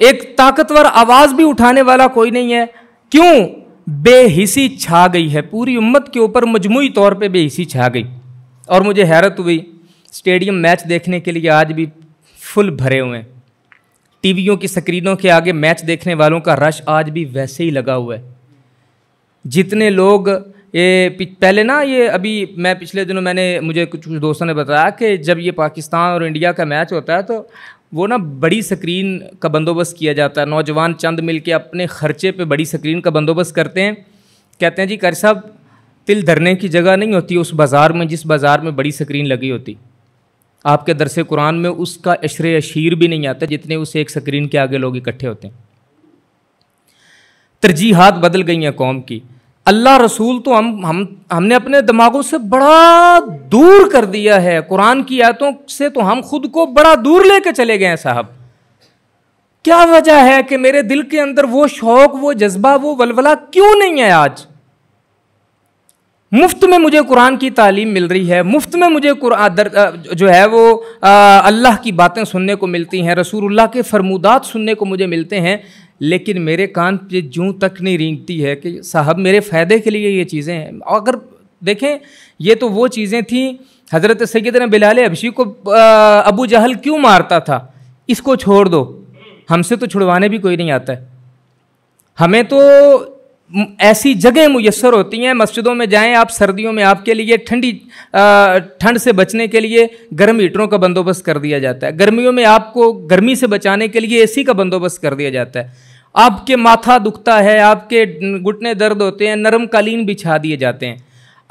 एक ताकतवर आवाज भी उठाने वाला कोई नहीं है क्यों बेहिसी छा गई है पूरी उम्मत के ऊपर मजमू तौर पे बेहिसी छा गई और मुझे हैरत हुई स्टेडियम मैच देखने के लिए आज भी फुल भरे हुए हैं टीवियों की स्क्रीनों के आगे मैच देखने वालों का रश आज भी वैसे ही लगा हुआ है जितने लोग ये पहले ना ये अभी मैं पिछले दिनों मैंने मुझे कुछ कुछ दोस्तों ने बताया कि जब ये पाकिस्तान और इंडिया का मैच होता है तो वो ना बड़ी स्क्रीन का बंदोबस्त किया जाता है नौजवान चंद मिल के अपने खर्चे पे बड़ी स्क्रीन का बंदोबस्त करते हैं कहते हैं जी कर साहब तिल धरने की जगह नहीं होती उस बाज़ार में जिस बाज़ार में बड़ी स्क्रीन लगी होती आपके दरस कुरान में उसका अशर अशीर भी नहीं आता जितने उस एक स्क्रीन के आगे लोग इकट्ठे होते हैं तरजीहत बदल गई हैं कौम की अल्लाह रसूल तो हम हम हमने अपने दिमागों से बड़ा दूर कर दिया है कुरान की आयतों से तो हम खुद को बड़ा दूर लेके चले गए हैं साहब क्या वजह है कि मेरे दिल के अंदर वो शौक वो जज्बा वो वलवला क्यों नहीं है आज मुफ्त में मुझे कुरान की तालीम मिल रही है मुफ्त में मुझे दर, जो है वो अल्लाह की बातें सुनने को मिलती हैं रसूलुल्लाह के फरमूदात सुनने को मुझे मिलते हैं लेकिन मेरे कान पे जूँ तक नहीं रींगती है कि साहब मेरे फ़ायदे के लिए ये चीज़ें हैं अगर देखें ये तो वो चीज़ें थी हज़रत सैद ने बिलाल अबशी को अबू जहल क्यों मारता था इसको छोड़ दो हमसे तो छुड़वाने भी कोई नहीं आता है हमें तो ऐसी जगह मुयसर होती हैं मस्जिदों में जाएं आप सर्दियों में आपके लिए ठंडी ठंड से बचने के लिए गर्म हीटरों का बंदोबस्त कर दिया जाता है गर्मियों में आपको गर्मी से बचाने के लिए एसी का बंदोबस्त कर दिया जाता है आपके माथा दुखता है आपके घुटने दर्द होते हैं नरम कालीन बिछा दिए जाते हैं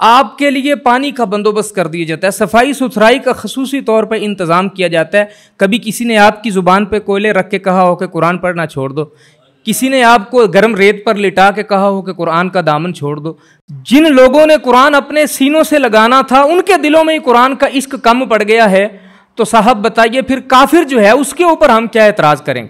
आपके लिए पानी का बंदोबस्त कर दिया जाता है सफाई सुथराई का खसूसी तौर पर इंतज़ाम किया जाता है कभी किसी ने आपकी ज़ुबान पर कोयले रख के कहा हो कि कुरान पढ़ना छोड़ दो किसी ने आपको गर्म रेत पर लिटा के कहा हो कि कुरान का दामन छोड़ दो जिन लोगों ने कुरान अपने सीनों से लगाना था उनके दिलों में ही कुरान का इश्क कम पड़ गया है तो साहब बताइए फिर काफिर जो है उसके ऊपर हम क्या एतराज़ करें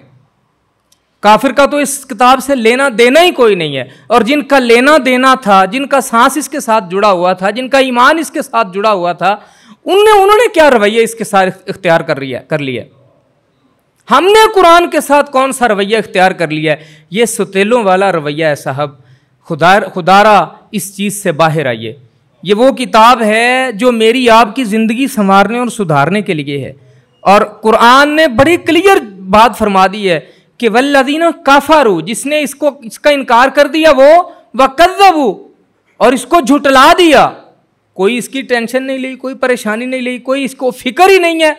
काफिर का तो इस किताब से लेना देना ही कोई नहीं है और जिनका लेना देना था जिनका सांस इसके साथ जुड़ा हुआ था जिनका ईमान इसके साथ जुड़ा हुआ था उनने उन्होंने क्या रवैया इसके साथ इख्तियार कर लिया कर लिया हमने कुरान के साथ कौन सा रवैया इख्तियार कर लिया है ये सतीलों वाला रवैया है साहब खुदा खुदारा इस चीज़ से बाहर आइए ये वो किताब है जो मेरी आपकी ज़िंदगी संवारने और सुधारने के लिए है और कुरान ने बड़ी क्लियर बात फरमा दी है कि वल्लदीना काफारू जिसने इसको इसका इनकार कर दिया वो वकजबू और इसको झुटला दिया कोई इसकी टेंशन नहीं ली कोई परेशानी नहीं ली कोई इसको फिक्र ही नहीं है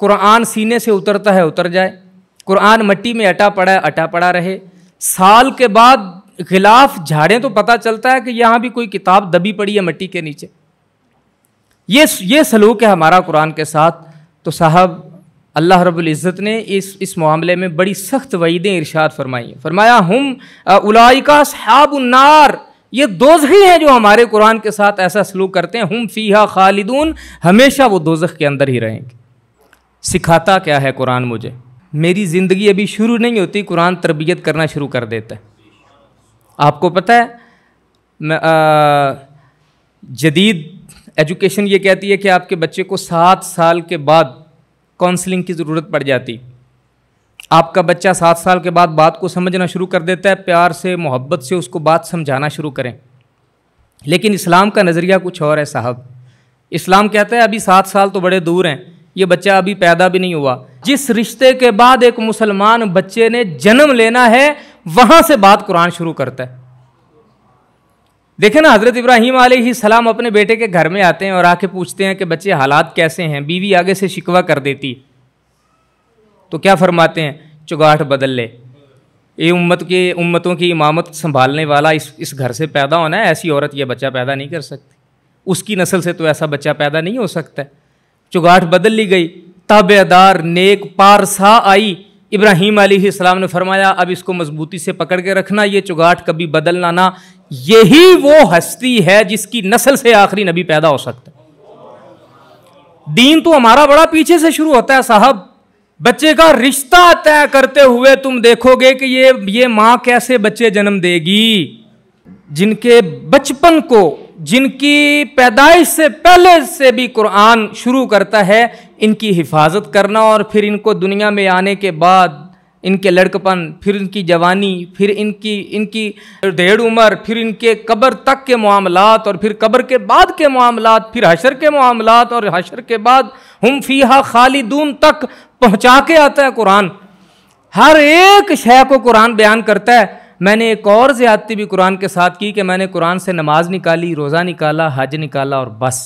कुरान सीने से उतरता है उतर जाए कुरान मट्टी में अटा पड़ा है अटा पड़ा रहे साल के बाद खिलाफ झाड़ें तो पता चलता है कि यहाँ भी कोई किताब दबी पड़ी है मट्टी के नीचे ये ये सलूक है हमारा कुरान के साथ तो साहब अल्लाह इज़्ज़त ने इस इस मामले में बड़ी सख्त वईदें इरशाद फरमाई फरमाया हम उलाइका साबुन्नार ये दोजखी हैं जो हमारे कुरान के साथ ऐसा सलूक करते हैं हम फ़ीहा खालिदून हमेशा वो दोजख के अंदर ही रहेंगे सिखाता क्या है कुरान मुझे मेरी ज़िंदगी अभी शुरू नहीं होती कुरान तरबियत करना शुरू कर देता है आपको पता है जदीद एजुकेशन ये कहती है कि आपके बच्चे को सात साल के बाद काउंसलिंग की ज़रूरत पड़ जाती आपका बच्चा सात साल के बाद बात को समझना शुरू कर देता है प्यार से मोहब्बत से उसको बात समझाना शुरू करें लेकिन इस्लाम का नज़रिया कुछ और है साहब इस्लाम कहता है अभी सात साल तो बड़े दूर हैं ये बच्चा अभी पैदा भी नहीं हुआ जिस रिश्ते के बाद एक मुसलमान बच्चे ने जन्म लेना है वहां से बात कुरान शुरू करता है देखे ना हजरत इब्राहिम सलाम अपने बेटे के घर में आते हैं और आके पूछते हैं कि बच्चे हालात कैसे हैं बीवी आगे से शिकवा कर देती तो क्या फरमाते हैं चुगाठ बदल ले ये उम्मत के उम्मतों की इमामत संभालने वाला इस इस घर से पैदा होना है ऐसी औरत यह बच्चा पैदा नहीं कर सकती उसकी नस्ल से तो ऐसा बच्चा पैदा नहीं हो सकता है चुगाठ बदल ली गई ताबेदार नेक पारसा आई इब्राहिम अली सलाम ने फरमाया अब इसको मजबूती से पकड़ के रखना ये चुगाठ कभी बदलना ना यही वो हस्ती है जिसकी नस्ल से आखिरी नबी पैदा हो सकता है दीन तो हमारा बड़ा पीछे से शुरू होता है साहब बच्चे का रिश्ता तय करते हुए तुम देखोगे कि ये ये माँ कैसे बच्चे जन्म देगी जिनके बचपन को जिनकी पैदाइश से पहले से भी कुरान शुरू करता है इनकी हिफाजत करना और फिर इनको दुनिया में आने के बाद इनके लड़कपन फिर इनकी जवानी फिर इनकी इनकी डेढ़ उम्र फिर इनके कब्र तक के मामलात और फिर कब्र के बाद के मामलात फिर हशर के मामलात और हशर के बाद हम फीहा दून तक पहुँचा के आता है कुरान हर एक शय को कुरान बयान करता है मैंने एक और ज़्यादती भी कुरान के साथ की कि मैंने कुरान से नमाज निकाली रोज़ा निकाला हज निकाला और बस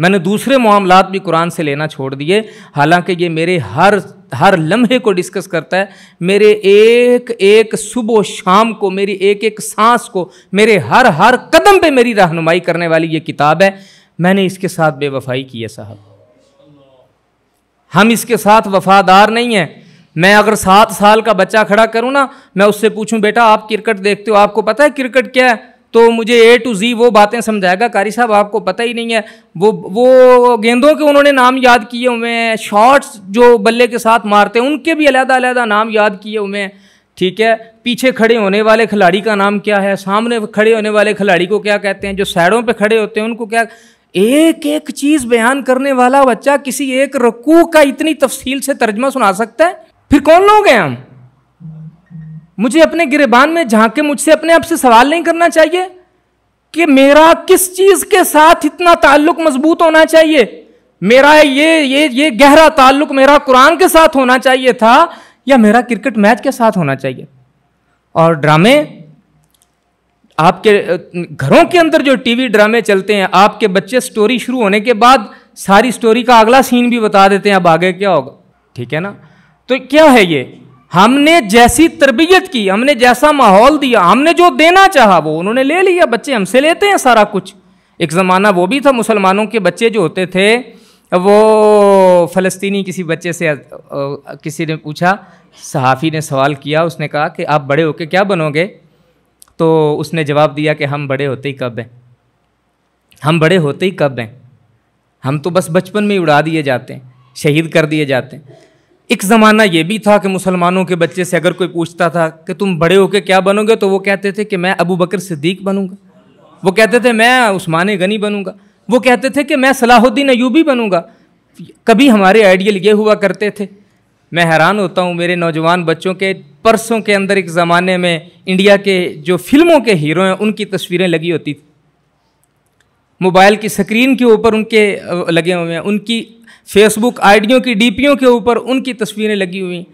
मैंने दूसरे मामला भी कुरान से लेना छोड़ दिए हालांकि ये मेरे हर हर लम्हे को डिस्कस करता है मेरे एक एक सुबह शाम को मेरी एक एक सांस को मेरे हर हर कदम पे मेरी रहनुमाई करने वाली ये किताब है मैंने इसके साथ बेवफाई की है साहब हम इसके साथ वफादार नहीं हैं मैं अगर सात साल का बच्चा खड़ा करूँ ना मैं उससे पूछूँ बेटा आप क्रिकेट देखते हो आपको पता है क्रिकेट क्या है तो मुझे ए टू जी वो बातें समझाएगा कारी साहब आपको पता ही नहीं है वो वो गेंदों के उन्होंने नाम याद किए हुए हैं शॉट्स जो बल्ले के साथ मारते हैं उनके भी अलहदा अलहदा नाम याद किए हुए हैं ठीक है पीछे खड़े होने वाले खिलाड़ी का नाम क्या है सामने खड़े होने वाले खिलाड़ी को क्या कहते हैं जो साइडों पे खड़े होते हैं उनको क्या एक एक चीज़ बयान करने वाला बच्चा किसी एक रकू का इतनी तफसील से तर्जमा सुना सकता है फिर कौन लोग हैं हम मुझे अपने गिरबान में झांके मुझसे अपने आप से सवाल नहीं करना चाहिए कि मेरा किस चीज के साथ इतना ताल्लुक मजबूत होना चाहिए मेरा ये ये ये गहरा ताल्लुक मेरा कुरान के साथ होना चाहिए था या मेरा क्रिकेट मैच के साथ होना चाहिए और ड्रामे आपके घरों के अंदर जो टीवी ड्रामे चलते हैं आपके बच्चे स्टोरी शुरू होने के बाद सारी स्टोरी का अगला सीन भी बता देते हैं अब आगे क्या होगा ठीक है ना तो क्या है ये हमने जैसी तरबियत की हमने जैसा माहौल दिया हमने जो देना चाहा वो उन्होंने ले लिया बच्चे हमसे लेते हैं सारा कुछ एक ज़माना वो भी था मुसलमानों के बच्चे जो होते थे वो फ़लस्तीनी किसी बच्चे से किसी ने पूछा सहाफ़ी ने सवाल किया उसने कहा कि आप बड़े होके क्या बनोगे तो उसने जवाब दिया कि हम बड़े होते ही कब हैं हम बड़े होते ही कब हैं हम तो बस बचपन में ही उड़ा दिए जाते हैं शहीद कर दिए जाते हैं एक ज़माना ये भी था कि मुसलमानों के बच्चे से अगर कोई पूछता था कि तुम बड़े होके क्या बनोगे तो वो कहते थे कि मैं अबू बकर सिद्दीक बनूंगा वो कहते थे मैं उस्मान गनी बनूंगा वो कहते थे कि मैं सलाहुद्दीन अयूबी बनूंगा कभी हमारे आइडियल ये हुआ करते थे मैं हैरान होता हूँ मेरे नौजवान बच्चों के परसों के अंदर एक ज़माने में इंडिया के जो फिल्मों के हीरो हैं उनकी तस्वीरें लगी होती थी मोबाइल की स्क्रीन के ऊपर उनके लगे हुए हैं उनकी फेसबुक आईडियों की डीपीओं के ऊपर उनकी तस्वीरें लगी हुई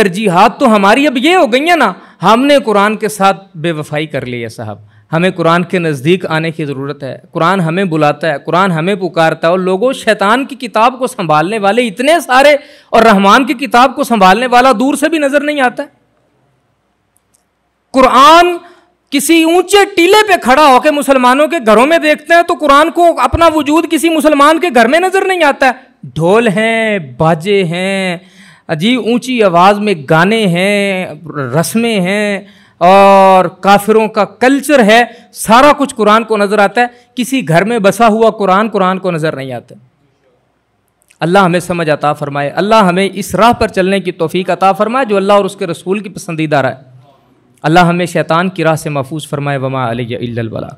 तरजीहत तो हमारी अब ये हो गई है ना हमने कुरान के साथ बेवफाई कर ली है साहब हमें कुरान के नज़दीक आने की ज़रूरत है कुरान हमें बुलाता है कुरान हमें पुकारता है और लोगों शैतान की किताब को संभालने वाले इतने सारे और रहमान की किताब को संभालने वाला दूर से भी नज़र नहीं आता कुरान किसी ऊंचे टीले पे खड़ा होकर मुसलमानों के घरों में देखते हैं तो कुरान को अपना वजूद किसी मुसलमान के घर में नजर नहीं आता है ढोल हैं बाजे हैं अजीब ऊंची आवाज़ में गाने हैं रस्में हैं और काफिरों का कल्चर है सारा कुछ कुरान को नज़र आता है किसी घर में बसा हुआ कुरान कुरान को नज़र नहीं आता अल्लाह हमें समझ अता फ़रमाए अल्लाह हमें इस राह पर चलने की तोफ़ी अता फ़रमाए जो अल्लाह और उसके रसूल की पसंदीदा रहा है अल्लाह हमें शैतान की राह से महफूज फरमाए वमा अलबला